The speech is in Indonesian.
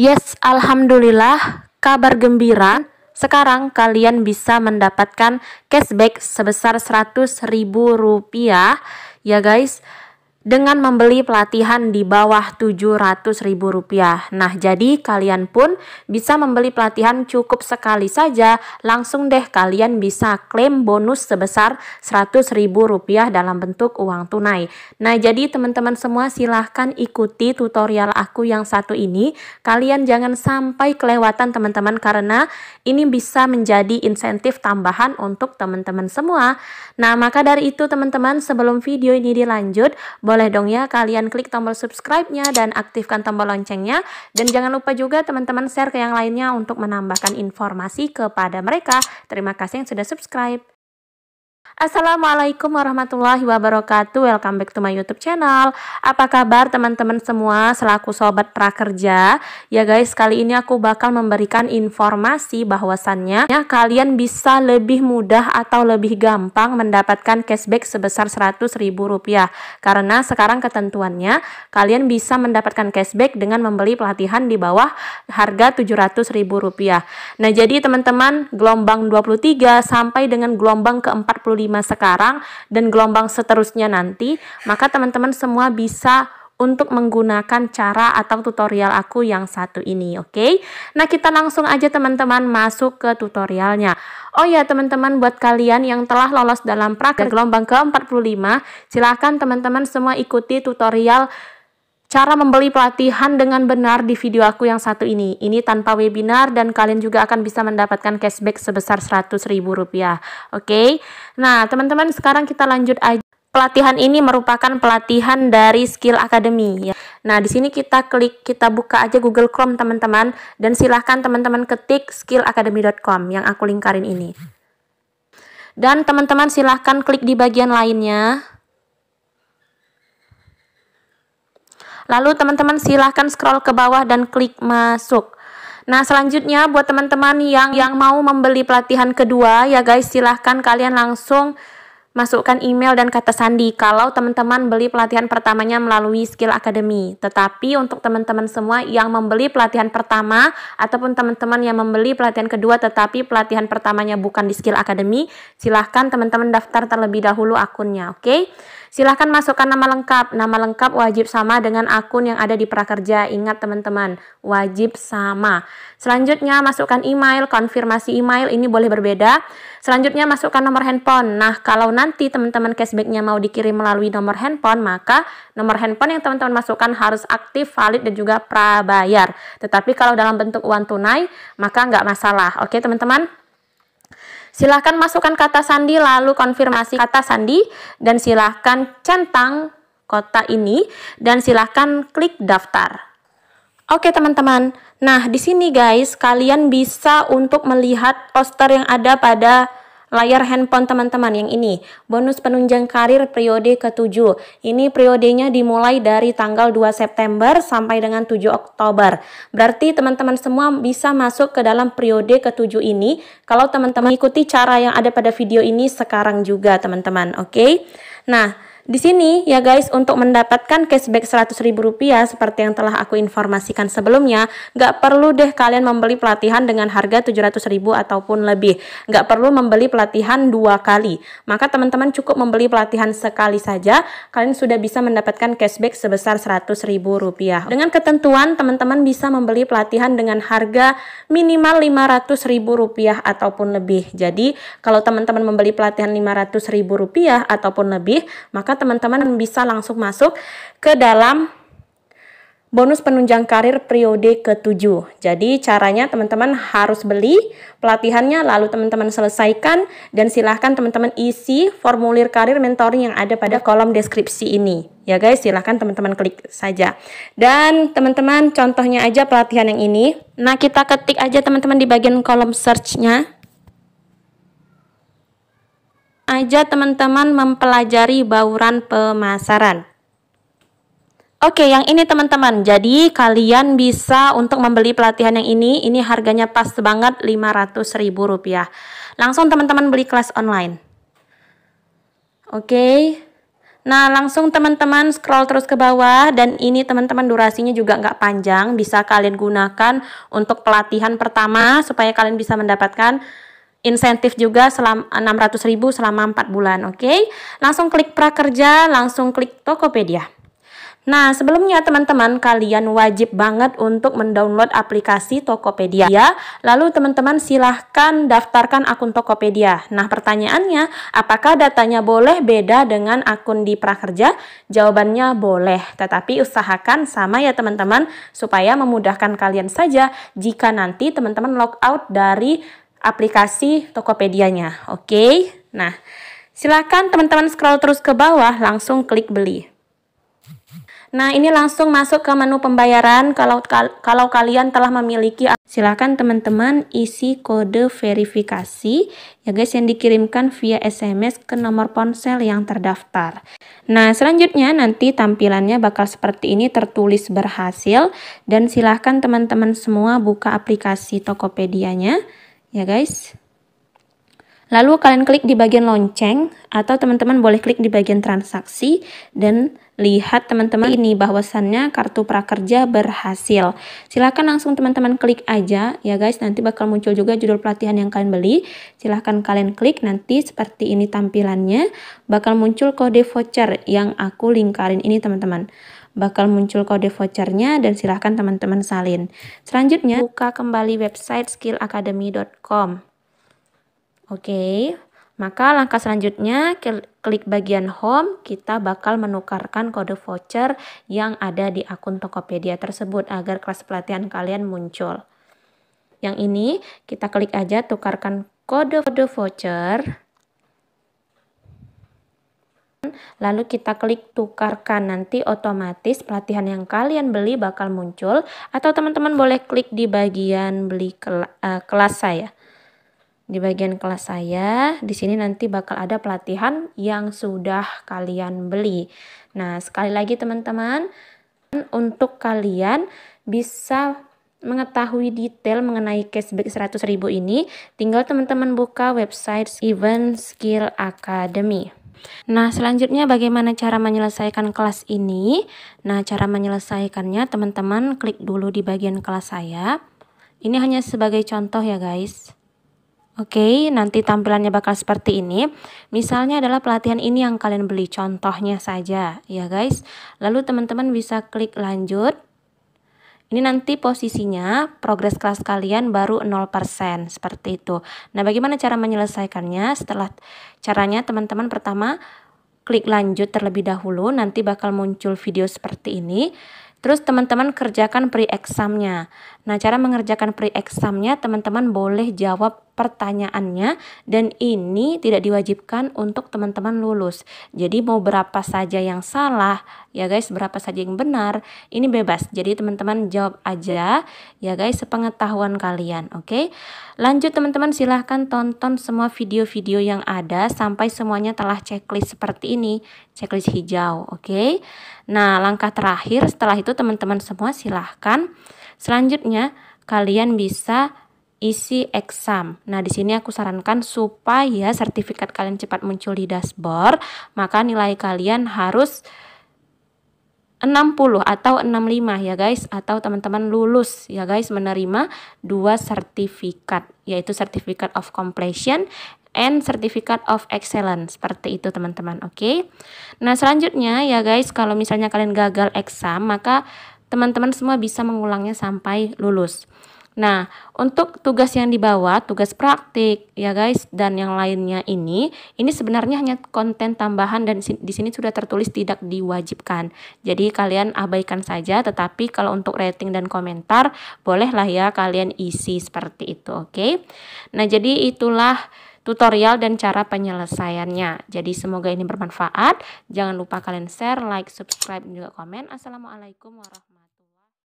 Yes, alhamdulillah, kabar gembira. Sekarang kalian bisa mendapatkan cashback sebesar 100.000 rupiah ya guys dengan membeli pelatihan di bawah Rp700.000. Nah, jadi kalian pun bisa membeli pelatihan cukup sekali saja, langsung deh kalian bisa klaim bonus sebesar Rp100.000 dalam bentuk uang tunai. Nah, jadi teman-teman semua silahkan ikuti tutorial aku yang satu ini. Kalian jangan sampai kelewatan teman-teman karena ini bisa menjadi insentif tambahan untuk teman-teman semua. Nah, maka dari itu teman-teman sebelum video ini dilanjut, boleh dong ya kalian klik tombol subscribe-nya dan aktifkan tombol loncengnya. Dan jangan lupa juga teman-teman share ke yang lainnya untuk menambahkan informasi kepada mereka. Terima kasih yang sudah subscribe. Assalamualaikum warahmatullahi wabarakatuh Welcome back to my youtube channel Apa kabar teman-teman semua selaku sobat prakerja Ya guys kali ini aku bakal memberikan informasi bahwasannya ya, Kalian bisa lebih mudah atau lebih gampang mendapatkan cashback sebesar 100 ribu rupiah. Karena sekarang ketentuannya kalian bisa mendapatkan cashback dengan membeli pelatihan di bawah harga 700 ribu rupiah. Nah jadi teman-teman gelombang 23 sampai dengan gelombang ke 45 sekarang dan gelombang seterusnya nanti, maka teman-teman semua bisa untuk menggunakan cara atau tutorial aku yang satu ini, oke? Okay? Nah, kita langsung aja teman-teman masuk ke tutorialnya. Oh ya, teman-teman buat kalian yang telah lolos dalam praktek gelombang ke-45, silahkan teman-teman semua ikuti tutorial cara membeli pelatihan dengan benar di video aku yang satu ini. Ini tanpa webinar dan kalian juga akan bisa mendapatkan cashback sebesar Rp100.000. Oke. Nah, teman-teman sekarang kita lanjut aja. Pelatihan ini merupakan pelatihan dari Skill Academy ya. Nah, di sini kita klik kita buka aja Google Chrome teman-teman dan silahkan teman-teman ketik skillacademy.com yang aku lingkarin ini. Dan teman-teman silahkan klik di bagian lainnya. Lalu teman-teman silahkan scroll ke bawah dan klik masuk. Nah, selanjutnya buat teman-teman yang yang mau membeli pelatihan kedua ya guys, silahkan kalian langsung masukkan email dan kata sandi kalau teman-teman beli pelatihan pertamanya melalui Skill Academy. Tetapi untuk teman-teman semua yang membeli pelatihan pertama ataupun teman-teman yang membeli pelatihan kedua tetapi pelatihan pertamanya bukan di Skill Academy, silahkan teman-teman daftar terlebih dahulu akunnya, oke? Okay? Silahkan masukkan nama lengkap. Nama lengkap wajib sama dengan akun yang ada di prakerja. Ingat teman-teman, wajib sama. Selanjutnya masukkan email, konfirmasi email ini boleh berbeda. Selanjutnya masukkan nomor handphone. Nah, kalau nanti teman-teman cashbacknya mau dikirim melalui nomor handphone, maka nomor handphone yang teman-teman masukkan harus aktif, valid, dan juga prabayar. Tetapi kalau dalam bentuk uang tunai, maka nggak masalah. Oke, teman-teman? Silahkan masukkan kata sandi lalu konfirmasi kata sandi dan silahkan centang kota ini dan silahkan klik daftar. Oke teman-teman, nah di sini guys kalian bisa untuk melihat poster yang ada pada layar handphone teman-teman yang ini. Bonus penunjang karir periode ke-7. Ini periodenya dimulai dari tanggal 2 September sampai dengan 7 Oktober. Berarti teman-teman semua bisa masuk ke dalam periode ke-7 ini kalau teman-teman ikuti cara yang ada pada video ini sekarang juga teman-teman. Oke. Okay? Nah, di sini ya guys, untuk mendapatkan cashback Rp100.000 seperti yang telah aku informasikan sebelumnya, Gak perlu deh kalian membeli pelatihan dengan harga Rp700.000 ataupun lebih. Gak perlu membeli pelatihan dua kali. Maka teman-teman cukup membeli pelatihan sekali saja, kalian sudah bisa mendapatkan cashback sebesar Rp100.000. Dengan ketentuan, teman-teman bisa membeli pelatihan dengan harga minimal Rp500.000 ataupun lebih. Jadi, kalau teman-teman membeli pelatihan Rp500.000 ataupun lebih, maka maka teman-teman bisa langsung masuk ke dalam bonus penunjang karir periode ke-7. Jadi caranya teman-teman harus beli pelatihannya lalu teman-teman selesaikan dan silahkan teman-teman isi formulir karir mentoring yang ada pada kolom deskripsi ini. Ya guys, silahkan teman-teman klik saja. Dan teman-teman contohnya aja pelatihan yang ini. Nah kita ketik aja teman-teman di bagian kolom searchnya aja teman-teman mempelajari bauran pemasaran. Oke, yang ini teman-teman. Jadi kalian bisa untuk membeli pelatihan yang ini, ini harganya pas banget Rp500.000. Langsung teman-teman beli kelas online. Oke. Nah, langsung teman-teman scroll terus ke bawah dan ini teman-teman durasinya juga nggak panjang, bisa kalian gunakan untuk pelatihan pertama supaya kalian bisa mendapatkan insentif juga selama 600 ribu selama 4 bulan oke okay? langsung klik prakerja langsung klik Tokopedia Nah sebelumnya teman-teman kalian wajib banget untuk mendownload aplikasi Tokopedia Lalu teman-teman silahkan daftarkan akun Tokopedia Nah pertanyaannya apakah datanya boleh beda dengan akun di prakerja? Jawabannya boleh tetapi usahakan sama ya teman-teman Supaya memudahkan kalian saja jika nanti teman-teman logout dari aplikasi Tokopedia-nya. Oke, okay? nah silakan teman-teman scroll terus ke bawah langsung klik beli. Nah, ini langsung masuk ke menu pembayaran kalau kalau kalian telah memiliki silakan teman-teman isi kode verifikasi ya guys yang dikirimkan via SMS ke nomor ponsel yang terdaftar. Nah, selanjutnya nanti tampilannya bakal seperti ini tertulis berhasil dan silakan teman-teman semua buka aplikasi Tokopedia-nya ya guys. Lalu kalian klik di bagian lonceng atau teman-teman boleh klik di bagian transaksi dan lihat teman-teman ini bahwasannya kartu prakerja berhasil. Silahkan langsung teman-teman klik aja ya guys nanti bakal muncul juga judul pelatihan yang kalian beli. Silahkan kalian klik nanti seperti ini tampilannya bakal muncul kode voucher yang aku lingkarin ini teman-teman bakal muncul kode vouchernya dan silahkan teman-teman salin. Selanjutnya, buka kembali website skillacademy.com. Oke, maka langkah selanjutnya klik bagian home, kita bakal menukarkan kode voucher yang ada di akun Tokopedia tersebut agar kelas pelatihan kalian muncul. Yang ini kita klik aja tukarkan kode kode voucher lalu kita klik tukarkan nanti otomatis pelatihan yang kalian beli bakal muncul atau teman-teman boleh klik di bagian beli kela, uh, kelas saya di bagian kelas saya di sini nanti bakal ada pelatihan yang sudah kalian beli nah sekali lagi teman-teman untuk kalian bisa mengetahui detail mengenai cashback 100.000 ini tinggal teman-teman buka website Event Skill Academy Nah, selanjutnya bagaimana cara menyelesaikan kelas ini? Nah, cara menyelesaikannya teman-teman klik dulu di bagian kelas saya. Ini hanya sebagai contoh ya guys. Oke, nanti tampilannya bakal seperti ini. Misalnya adalah pelatihan ini yang kalian beli, contohnya saja ya guys. Lalu teman-teman bisa klik lanjut. Ini nanti posisinya progres kelas kalian baru 0% seperti itu. Nah, bagaimana cara menyelesaikannya? Setelah caranya teman-teman pertama klik lanjut terlebih dahulu, nanti bakal muncul video seperti ini. Terus teman-teman kerjakan pre-examnya. Nah, cara mengerjakan pre-examnya teman-teman boleh jawab pertanyaannya dan ini tidak diwajibkan untuk teman-teman lulus. Jadi mau berapa saja yang salah, ya guys, berapa saja yang benar, ini bebas. Jadi teman-teman jawab aja ya guys sepengetahuan kalian, oke? Okay? Lanjut teman-teman silahkan tonton semua video-video yang ada sampai semuanya telah checklist seperti ini, checklist hijau, oke? Okay? Nah, langkah terakhir setelah itu teman-teman semua silahkan selanjutnya kalian bisa isi exam. Nah, di sini aku sarankan supaya sertifikat kalian cepat muncul di dashboard, maka nilai kalian harus 60 atau 65 ya guys atau teman-teman lulus ya guys menerima dua sertifikat yaitu sertifikat of completion and certificate of excellence seperti itu teman-teman oke okay? nah selanjutnya ya guys kalau misalnya kalian gagal exam maka teman-teman semua bisa mengulangnya sampai lulus Nah, untuk tugas yang dibawa, tugas praktik ya guys dan yang lainnya ini, ini sebenarnya hanya konten tambahan dan di sini sudah tertulis tidak diwajibkan. Jadi kalian abaikan saja, tetapi kalau untuk rating dan komentar bolehlah ya kalian isi seperti itu, oke? Okay? Nah, jadi itulah tutorial dan cara penyelesaiannya. Jadi semoga ini bermanfaat. Jangan lupa kalian share, like, subscribe, dan juga komen. Assalamualaikum warahmatullahi